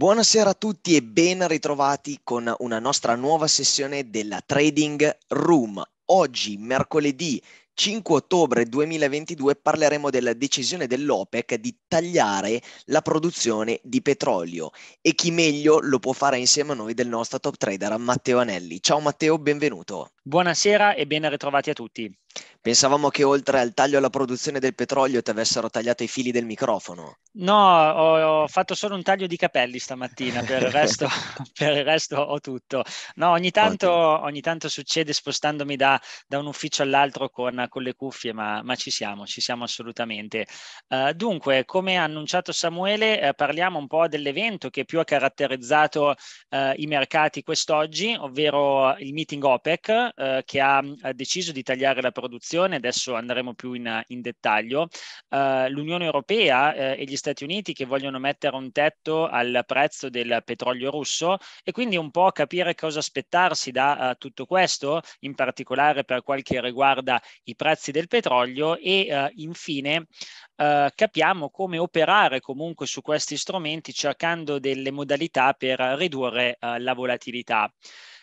Buonasera a tutti e ben ritrovati con una nostra nuova sessione della Trading Room. Oggi, mercoledì 5 ottobre 2022, parleremo della decisione dell'OPEC di tagliare la produzione di petrolio e chi meglio lo può fare insieme a noi del nostro top trader Matteo Anelli. Ciao Matteo, benvenuto. Buonasera e ben ritrovati a tutti. Pensavamo che oltre al taglio alla produzione del petrolio ti avessero tagliato i fili del microfono. No, ho, ho fatto solo un taglio di capelli stamattina, per il resto, per il resto ho tutto. No, ogni tanto, ogni tanto succede spostandomi da, da, un ufficio all'altro con, con le cuffie, ma, ma, ci siamo, ci siamo assolutamente. Uh, dunque, come ha annunciato Samuele, eh, parliamo un po' dell'evento che più ha caratterizzato eh, i mercati quest'oggi, ovvero il meeting OPEC eh, che ha, eh, deciso di tagliare la produzione, adesso andremo più in, in dettaglio, eh, l'Unione Europea eh, e gli Stati Uniti che vogliono mettere un tetto al prezzo del petrolio russo e quindi un po' capire cosa aspettarsi da uh, tutto questo, in particolare per quel che riguarda i prezzi del petrolio e uh, infine uh, capiamo come operare comunque su questi strumenti cercando delle modalità per ridurre la volatilità.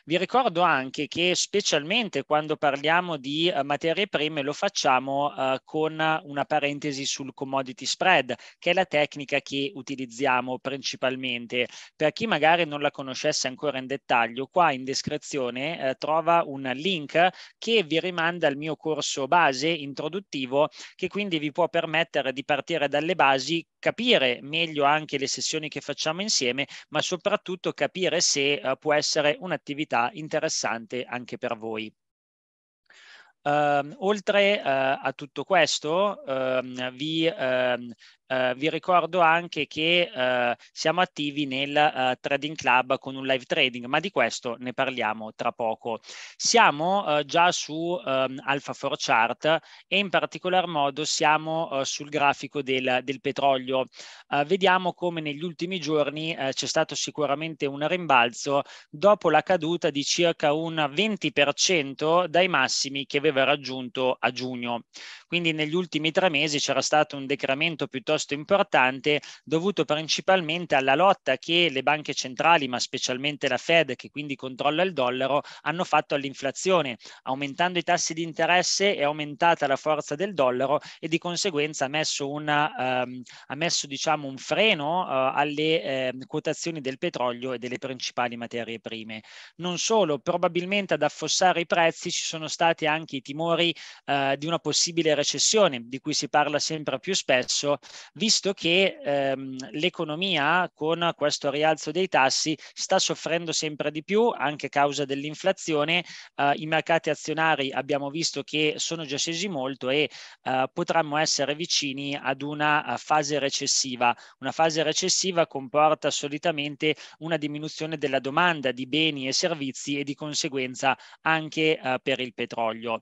Vi ricordo anche che specialmente quando parliamo di uh, materie prime lo facciamo uh, con una parentesi sul commodity spread, che è la tecnica che utilizziamo principalmente. Per chi magari non la conoscesse ancora in dettaglio, qua in descrizione eh, trova un link che vi rimanda al mio corso base introduttivo che quindi vi può permettere di partire dalle basi, capire meglio anche le sessioni che facciamo insieme, ma soprattutto capire se può essere un'attività novità interessante anche per voi. Uh, oltre uh, a tutto questo, uh, vi, ehm, eh, vi, ricordo anche che eh, siamo attivi nel Trading Club con un live trading, ma di questo ne parliamo tra poco. Siamo già su Alpha 4 Chart e in particolar modo siamo sul grafico del, del petrolio. vediamo come negli ultimi giorni c'è stato sicuramente un rimbalzo dopo la caduta di circa un 20% dai massimi che aveva verrà aggiunto a giugno. Quindi negli ultimi tre mesi c'era stato un decremento piuttosto importante dovuto principalmente alla lotta che le banche centrali, ma specialmente la Fed, che quindi controlla il dollaro, hanno fatto all'inflazione. Aumentando i tassi di interesse è aumentata la forza del dollaro e di conseguenza ha messo, una, ehm, ha messo diciamo, un freno eh, alle eh, quotazioni del petrolio e delle principali materie prime. Non solo, probabilmente ad affossare i prezzi ci sono stati anche i timori eh, di una possibile recessione di cui si parla sempre più spesso, visto che ehm, l'economia con questo rialzo dei tassi sta soffrendo sempre di più anche a causa dell'inflazione, eh, i mercati azionari abbiamo visto che sono già scesi molto e eh, potremmo essere vicini ad una eh, fase recessiva. Una fase recessiva comporta solitamente una diminuzione della domanda di beni e servizi e di conseguenza anche eh, per il petrolio.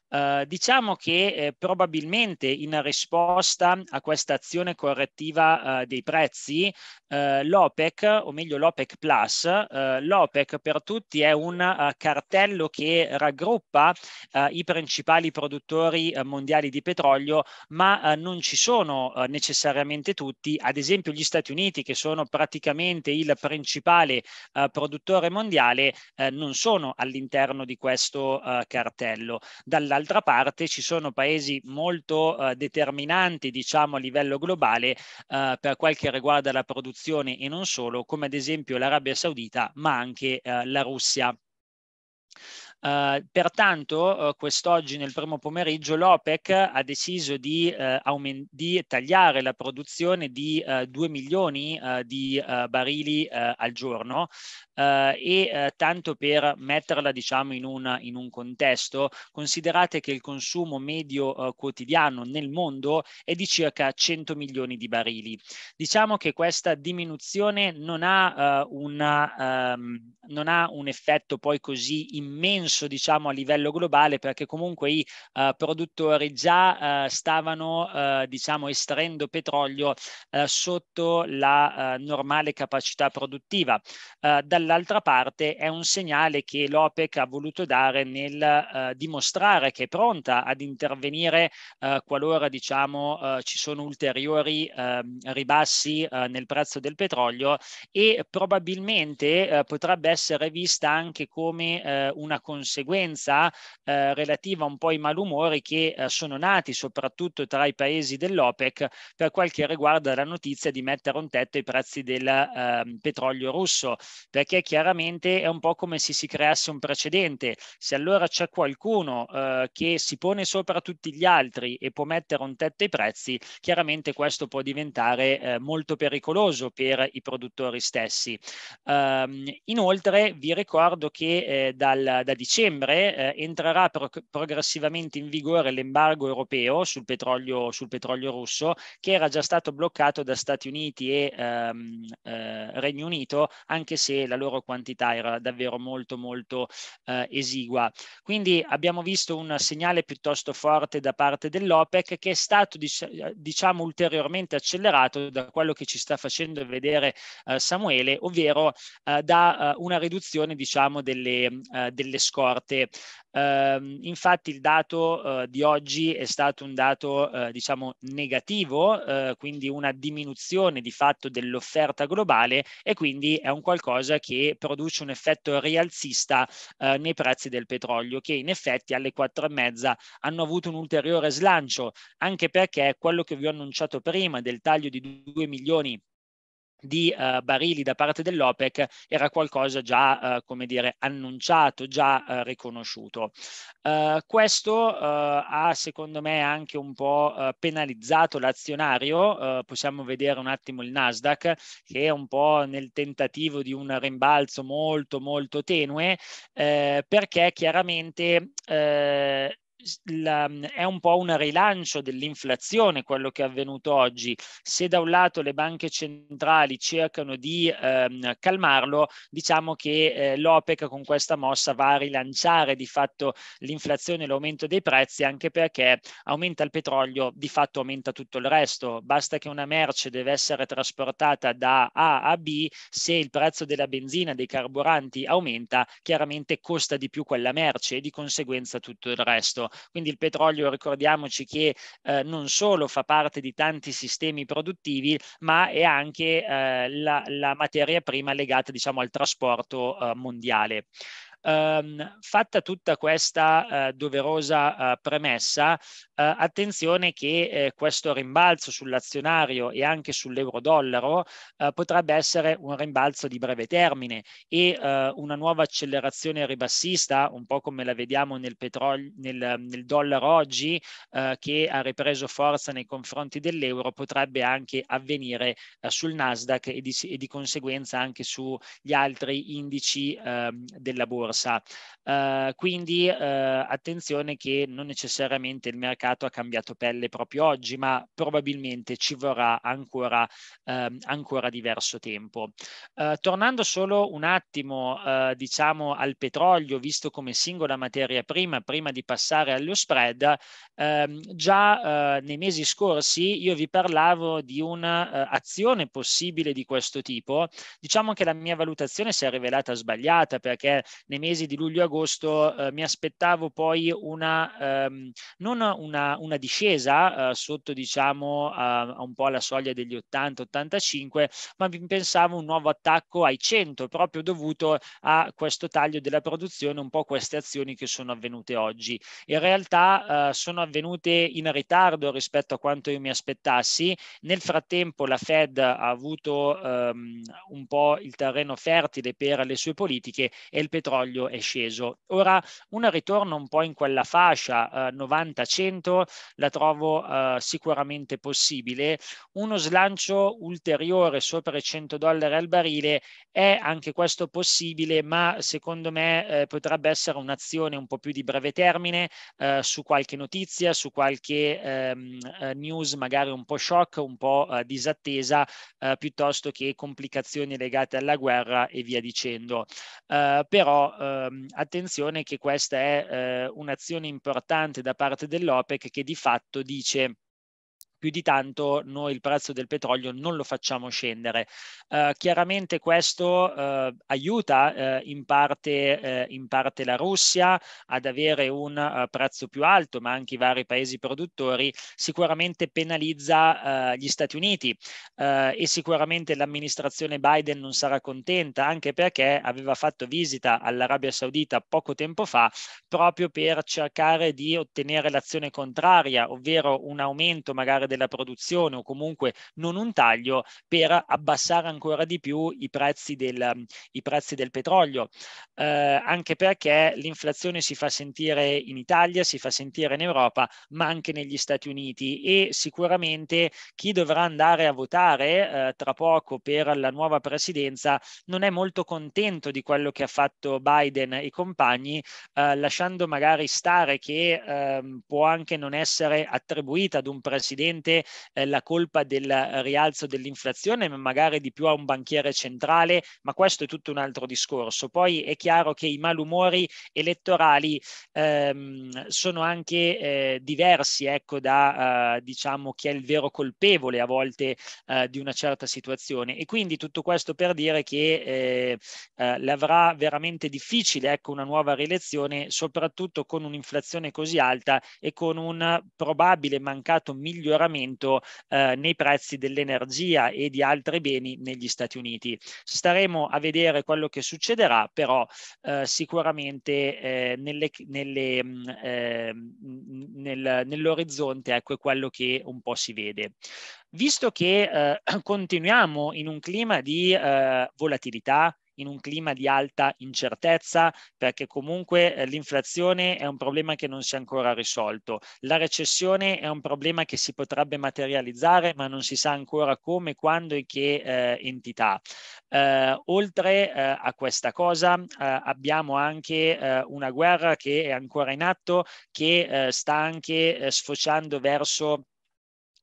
Eh, diciamo che eh, probabilmente in risposta a questa azione correttiva uh, dei prezzi, uh, eh, l'OPEC, o meglio l'OPEC Plus, l'OPEC per tutti è un cartello che raggruppa i principali produttori mondiali di petrolio, ma non ci sono necessariamente tutti. Ad esempio gli Stati Uniti, che sono praticamente il principale produttore mondiale, non sono all'interno di questo cartello. Dall'altra dall'altra parte ci sono paesi molto eh, determinanti, diciamo, a livello globale eh, per quel che riguarda la produzione e non solo, come ad esempio l'Arabia Saudita, ma anche eh, la Russia. Uh, pertanto, uh, quest'oggi nel primo pomeriggio l'OPEC ha deciso di, uh, eh, aument- di tagliare la produzione di 2 milioni di barili al giorno e tanto per metterla diciamo in, una, in, un contesto, considerate che il consumo medio quotidiano nel mondo è di circa 100 milioni di barili. Diciamo che questa diminuzione non ha, una, um, non ha un effetto poi così immenso senso diciamo a livello globale perché comunque i uh, produttori già uh, stavano uh, diciamo estraendo petrolio sotto la normale capacità produttiva. dall'altra parte è un segnale che l'OPEC ha voluto dare nel dimostrare che è pronta ad intervenire qualora diciamo ci sono ulteriori ehm, ribassi nel prezzo del petrolio e probabilmente potrebbe essere vista anche come una consulenza conseguenza eh, relativa un po' ai malumori che eh, sono nati soprattutto tra i paesi dell'OPEC per quel che riguarda la notizia di mettere un tetto ai prezzi del eh, petrolio russo, perché chiaramente è un po' come se si creasse un precedente. Se allora c'è qualcuno eh, che si pone sopra tutti gli altri e può mettere un tetto ai prezzi, chiaramente questo può diventare eh, molto pericoloso per i produttori stessi. Ehm, inoltre vi ricordo che eh, dal, da dicembre dicembre eh, entrerà pro- progressivamente in vigore l'embargo europeo sul petrolio, sul petrolio, russo, che era già stato bloccato da Stati Uniti e ehm, eh, Regno Unito, anche se la loro quantità era davvero molto molto eh, esigua. Quindi abbiamo visto un segnale piuttosto forte da parte dell'OPEC che è stato dic- diciamo ulteriormente accelerato da quello che ci sta facendo vedere eh, Samuele, ovvero eh, da eh, una riduzione diciamo delle, delle scorte accorte. Uh, ehm, infatti il dato uh, di oggi è stato un dato uh, diciamo negativo, eh, quindi una diminuzione di fatto dell'offerta globale e quindi è un qualcosa che produce un effetto rialzista nei prezzi del petrolio che in effetti alle quattro e mezza hanno avuto un ulteriore slancio anche perché quello che vi ho annunciato prima del taglio di 2 milioni di uh, barili da parte dell'OPEC era qualcosa già, uh, come dire, annunciato, già uh, riconosciuto. questo ha, secondo me, anche un po' penalizzato l'azionario. possiamo vedere un attimo il Nasdaq, che è un po' nel tentativo di un rimbalzo molto, molto tenue, perché chiaramente la, mhmm, è un po' un rilancio dell'inflazione quello che è avvenuto oggi. Se da un lato le banche centrali cercano di ehm, calmarlo, diciamo che eh, l'OPEC con questa mossa va a rilanciare di fatto l'inflazione e l'aumento dei prezzi anche perché aumenta il petrolio, di fatto aumenta tutto il resto. Basta che una merce deve essere trasportata da A a B, se il prezzo della benzina, dei carburanti aumenta, chiaramente costa di più quella merce e di conseguenza tutto il resto. Quindi il petrolio, ricordiamoci che eh, non solo fa parte di tanti sistemi produttivi, ma è anche eh, la, la, materia prima legata diciamo, al trasporto eh, mondiale. Um, fatta tutta questa uh, doverosa uh, premessa, uh, attenzione che questo rimbalzo sull'azionario e anche sull'euro-dollaro potrebbe essere un rimbalzo di breve termine e una nuova accelerazione ribassista, un po' come la vediamo nel, petrolio, nel, nel dollaro oggi, che ha ripreso forza nei confronti dell'euro, potrebbe anche avvenire sul Nasdaq e di, e di, conseguenza anche sugli altri indici ehm, della borsa borsa. Uh, eh, quindi uh, attenzione che non necessariamente il mercato ha cambiato pelle proprio oggi, ma probabilmente ci vorrà ancora, uh, ancora diverso tempo. Eh, tornando solo un attimo, diciamo, al petrolio, visto come singola materia prima, prima di passare allo spread, ehm, già nei mesi scorsi io vi parlavo di un'azione possibile di questo tipo. Diciamo che la mia valutazione si è rivelata sbagliata perché nei mesi di luglio-agosto eh, mi aspettavo poi una, ehm, non una, una discesa eh, sotto diciamo a, un po' alla soglia degli 80-85, ma pensavo un nuovo attacco ai 100 proprio dovuto a questo taglio della produzione, un po' queste azioni che sono avvenute oggi. In realtà eh, sono avvenute in ritardo rispetto a quanto io mi aspettassi. Nel frattempo la Fed ha avuto ehm, un po' il terreno fertile per le sue politiche e il petrolio portafoglio è sceso. Ora un ritorno un po' in quella fascia eh, 90-100 la trovo eh, sicuramente possibile. Uno slancio ulteriore sopra i 100 dollari al barile è anche questo possibile, ma secondo me eh, potrebbe essere un'azione un po' più di breve termine eh, su qualche notizia, su qualche ehm, eh, news magari un po' shock, un po' eh, disattesa, piuttosto che complicazioni legate alla guerra e via dicendo. Uh, però ehm, attenzione che questa è eh, un'azione importante da parte dell'OPEC che di fatto dice più di tanto noi il prezzo del petrolio non lo facciamo scendere. Uh, chiaramente questo uh, aiuta uh, in, parte, in, parte, la Russia ad avere un prezzo più alto, ma anche i vari paesi produttori, sicuramente penalizza gli Stati Uniti e sicuramente l'amministrazione Biden non sarà contenta, anche perché aveva fatto visita all'Arabia Saudita poco tempo fa proprio per cercare di ottenere l'azione contraria, ovvero un aumento magari della produzione o comunque non un taglio per abbassare ancora di più i prezzi del, i prezzi del petrolio, eh, anche perché l'inflazione si fa sentire in Italia, si fa sentire in Europa, ma anche negli Stati Uniti e sicuramente chi dovrà andare a votare eh, tra poco per la nuova presidenza non è molto contento di quello che ha fatto Biden e compagni, eh, lasciando magari stare che ehm, può anche non essere attribuita ad un presidente sicuramente eh, la colpa del rialzo dell'inflazione, ma magari di più a un banchiere centrale, ma questo è tutto un altro discorso. Poi è chiaro che i malumori elettorali ehm, sono anche eh, diversi ecco, da eh, diciamo, chi è il vero colpevole a volte eh, di una certa situazione. E quindi tutto questo per dire che eh, eh, l'avrà veramente difficile ecco, una nuova rielezione, soprattutto con un'inflazione così alta e con un probabile mancato miglioramento miglioramento eh, nei prezzi dell'energia e di altri beni negli Stati Uniti. Staremo a vedere quello che succederà, però eh, sicuramente eh, nelle, nelle, mm, ehm, nel, nell'orizzonte ecco, è quello che un po' si vede. Visto che eh, continuiamo in un clima di eh, volatilità, in un clima di alta incertezza, perché comunque eh, l'inflazione è un problema che non si è ancora risolto, la recessione è un problema che si potrebbe materializzare, ma non si sa ancora come, quando e che eh, entità. Eh, oltre eh, a questa cosa eh, abbiamo anche una guerra che è ancora in atto, che sta anche sfociando verso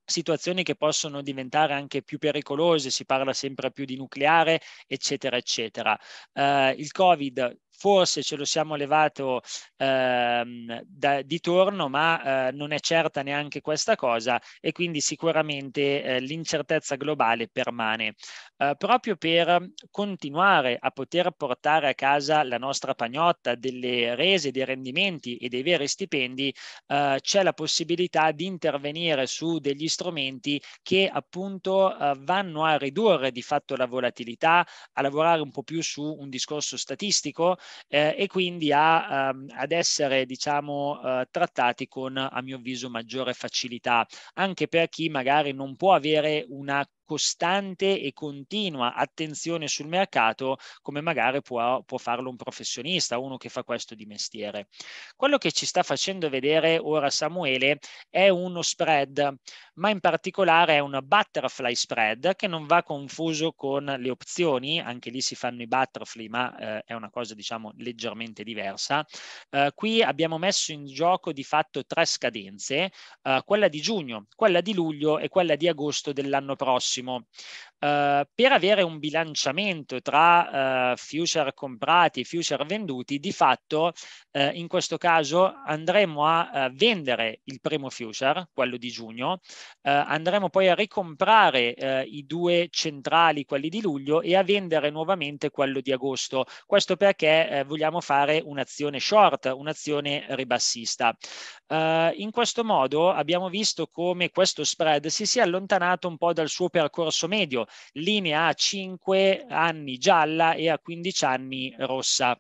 situazioni che possono diventare anche più pericolose, si parla sempre più di nucleare, eccetera, eccetera. Eh, il Covid forse ce lo siamo levato ehm, da, di torno, ma eh, non è certa neanche questa cosa e quindi sicuramente eh, l'incertezza globale permane. Eh, proprio per continuare a poter portare a casa la nostra pagnotta delle rese, dei rendimenti e dei veri stipendi, eh, c'è la possibilità di intervenire su degli strumenti che appunto eh, vanno a ridurre di fatto la volatilità, a lavorare un po' più su un discorso statistico, eh, e quindi a, um, ad essere diciamo uh, trattati con a mio avviso maggiore facilità anche per chi magari non può avere una costante e continua attenzione sul mercato come magari può, può farlo un professionista, uno che fa questo di mestiere. Quello che ci sta facendo vedere ora Samuele è uno spread, ma in particolare è una butterfly spread che non va confuso con le opzioni, anche lì si fanno i butterfly, ma eh, è una cosa diciamo leggermente diversa. Eh, qui abbiamo messo in gioco di fatto tre scadenze, eh, quella di giugno, quella di luglio e quella di agosto dell'anno prossimo prossimo. Uh, per avere un bilanciamento tra uh, future comprati e future venduti, di fatto uh, in questo caso andremo a vendere il primo future, quello di giugno, andremo poi a ricomprare i due centrali, quelli di luglio, e a vendere nuovamente quello di agosto. Questo perché vogliamo fare un'azione short, un'azione ribassista. in questo modo abbiamo visto come questo spread si sia allontanato un po' dal suo percorso al corso medio, linea a 5 anni gialla e a 15 anni rossa.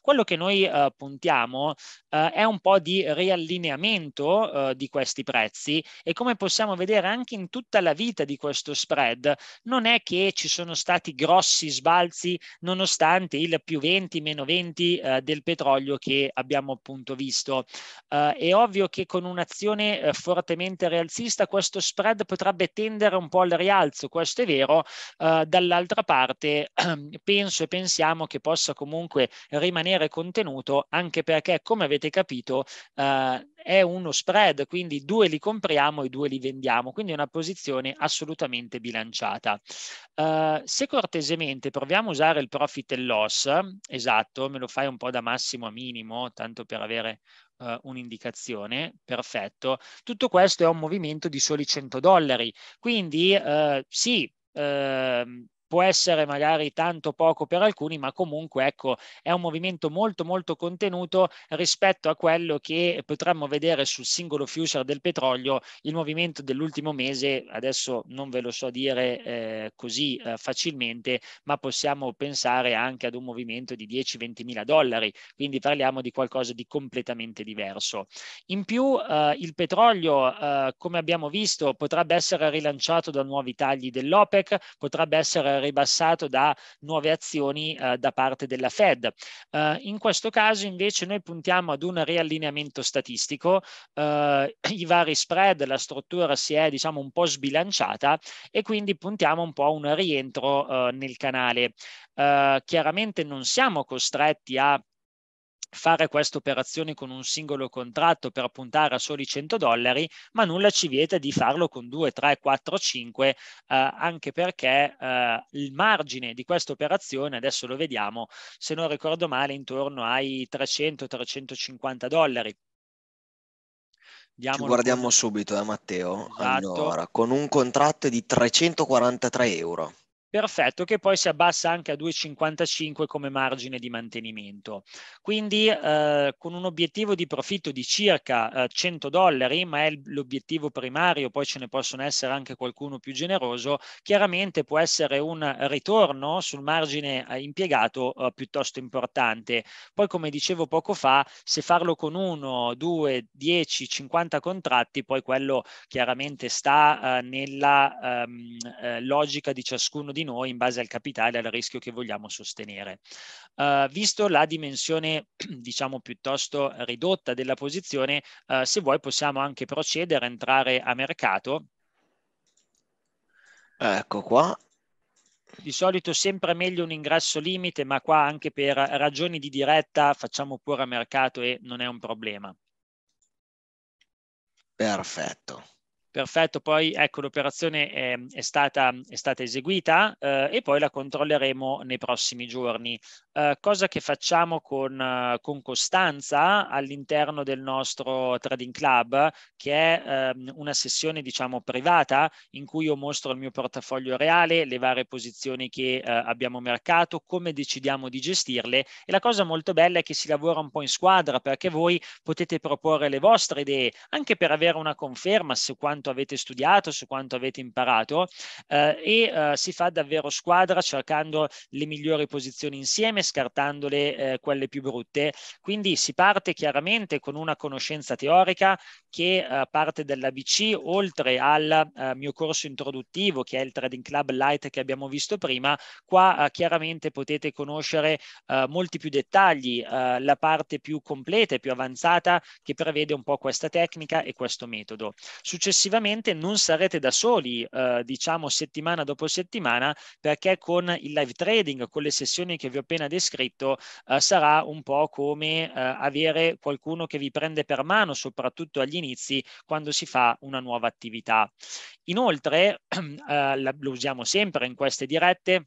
Quello che noi eh, puntiamo eh, è un po' di riallineamento eh, di questi prezzi e come possiamo vedere anche in tutta la vita di questo spread non è che ci sono stati grossi sbalzi nonostante il più 20, meno 20 eh, del petrolio che abbiamo appunto visto. Eh, è ovvio che con un'azione eh, fortemente rialzista questo spread potrebbe tendere un po' al rialzo, questo è vero, eh, dall'altra parte penso e pensiamo che possa comunque rimanere contenuto anche perché come avete avete capito, eh, è uno spread, quindi due li compriamo e due li vendiamo, quindi è una posizione assolutamente bilanciata. Eh, se cortesemente proviamo a usare il profit e loss, esatto, me lo fai un po' da massimo a minimo, tanto per avere eh, un'indicazione, perfetto. Tutto questo è un movimento di soli 100 dollari, quindi uh, sì, uh, può essere magari tanto poco per alcuni, ma comunque ecco, è un movimento molto molto contenuto rispetto a quello che potremmo vedere sul singolo future del petrolio, il movimento dell'ultimo mese, adesso non ve lo so dire eh, così eh, facilmente, ma possiamo pensare anche ad un movimento di 10-20 mila dollari, quindi parliamo di qualcosa di completamente diverso. In più eh, il petrolio, eh, come abbiamo visto, potrebbe essere rilanciato da nuovi tagli dell'OPEC, potrebbe essere ribassato da nuove azioni eh, da parte della Fed. Eh, in questo caso invece noi puntiamo ad un riallineamento statistico, eh, i vari spread, la struttura si è diciamo un po' sbilanciata e quindi puntiamo un po' a un rientro eh, nel canale. Eh, chiaramente non siamo costretti a fare questa operazione con un singolo contratto per puntare a soli 100 dollari, ma nulla ci vieta di farlo con 2, 3, 4, 5, eh, anche perché eh, il margine di questa operazione, adesso lo vediamo, se non ricordo male, intorno ai 300-350 dollari. Diamolo Ci guardiamo con... subito, eh, Matteo. Esatto. Allora, con un contratto di 343 euro. Perfetto, che poi si abbassa anche a 2,55 come margine di mantenimento. Quindi eh, con un obiettivo di profitto di circa eh, 100 dollari, ma è l'obiettivo primario, poi ce ne possono essere anche qualcuno più generoso, chiaramente può essere un ritorno sul margine eh, impiegato eh, piuttosto importante. Poi come dicevo poco fa, se farlo con 1, 2, 10, 50 contratti, poi quello chiaramente sta eh, nella ehm, eh, logica di ciascuno di di noi in base al capitale e al rischio che vogliamo sostenere. Uh, visto la dimensione diciamo piuttosto ridotta della posizione, uh, se vuoi possiamo anche procedere, a entrare a mercato. Ecco qua, di solito sempre meglio un ingresso limite, ma qua anche per ragioni di diretta facciamo pure a mercato e non è un problema. Perfetto. Perfetto, poi ecco l'operazione è, ehm, è, stata, è stata, eseguita eh, e poi la controlleremo nei prossimi giorni, eh, cosa che facciamo con, con costanza all'interno del nostro Trading Club, che è eh, una sessione diciamo privata in cui io mostro il mio portafoglio reale, le varie posizioni che eh, abbiamo mercato, come decidiamo di gestirle e la cosa molto bella è che si lavora un po' in squadra perché voi potete proporre le vostre idee anche per avere una conferma su quanto quanto avete studiato, su quanto avete imparato eh, e eh, si fa davvero squadra cercando le migliori posizioni insieme, scartandole eh, quelle più brutte. Quindi si parte chiaramente con una conoscenza teorica che eh, parte dall'ABC oltre al eh, mio corso introduttivo che è il Trading Club Light che abbiamo visto prima. Qua eh, chiaramente potete conoscere molti più dettagli, la parte più completa e più avanzata che prevede un po' questa tecnica e questo metodo. Successivamente successivamente non sarete da soli, eh, diciamo settimana dopo settimana, perché con il live trading, con le sessioni che vi ho appena descritto, eh, sarà un po' come eh, avere qualcuno che vi prende per mano, soprattutto agli inizi, quando si fa una nuova attività. Inoltre, eh, lo usiamo sempre in queste dirette,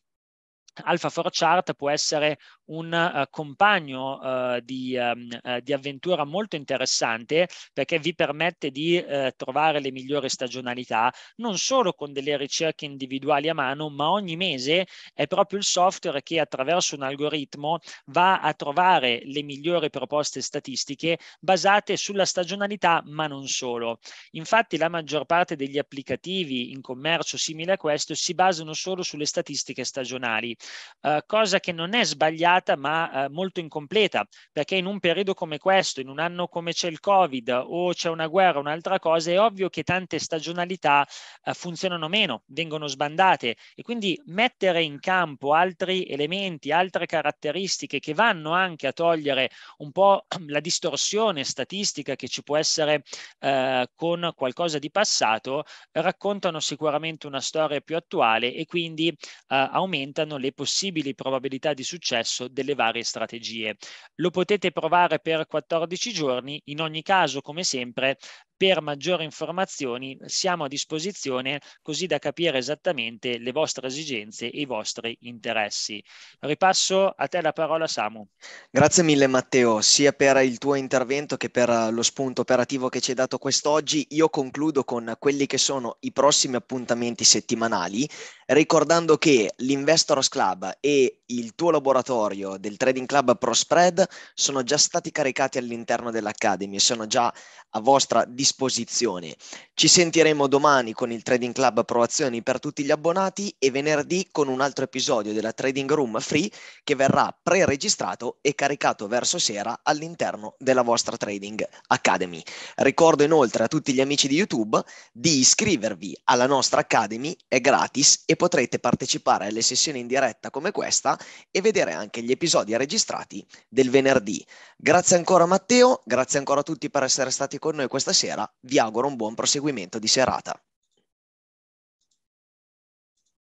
Alpha for Chart può essere un uh, compagno uh, di, um, uh, di, avventura molto interessante perché vi permette di trovare le migliori stagionalità non solo con delle ricerche individuali a mano ma ogni mese è proprio il software che attraverso un algoritmo va a trovare le migliori proposte statistiche basate sulla stagionalità ma non solo. Infatti la maggior parte degli applicativi in commercio simile a questo si basano solo sulle statistiche stagionali eh, cosa che non è sbagliata ma eh, molto incompleta, perché in un periodo come questo, in un anno come c'è il Covid o c'è una guerra o un'altra cosa, è ovvio che tante stagionalità eh, funzionano meno, vengono sbandate e quindi mettere in campo altri elementi, altre caratteristiche che vanno anche a togliere un po' la distorsione statistica che ci può essere eh, con qualcosa di passato, raccontano sicuramente una storia più attuale e quindi eh, aumentano le possibili probabilità di successo delle varie strategie. Lo potete provare per 14 giorni, in ogni caso come sempre per maggiori informazioni siamo a disposizione così da capire esattamente le vostre esigenze e i vostri interessi. Ripasso a te la parola Samu. Grazie mille Matteo, sia per il tuo intervento che per eh, lo spunto operativo che ci hai dato quest'oggi. Io concludo con quelli che sono i prossimi appuntamenti settimanali, ricordando che l'Investors Club e il tuo laboratorio del Trading Club ProSpread sono già stati caricati all'interno dell'Academy e sono già a vostra disposizione disposizione. Ci sentiremo domani con il Trading Club Approvazioni per tutti gli abbonati e venerdì con un altro episodio della Trading Room Free che verrà pre-registrato e caricato verso sera all'interno della vostra Trading Academy. Ricordo inoltre a tutti gli amici di YouTube di iscrivervi alla nostra Academy, è gratis e potrete partecipare alle sessioni in diretta come questa e vedere anche gli episodi registrati del venerdì. Grazie ancora Matteo, grazie ancora a tutti per essere stati con noi questa sera sera vi auguro un buon proseguimento di serata.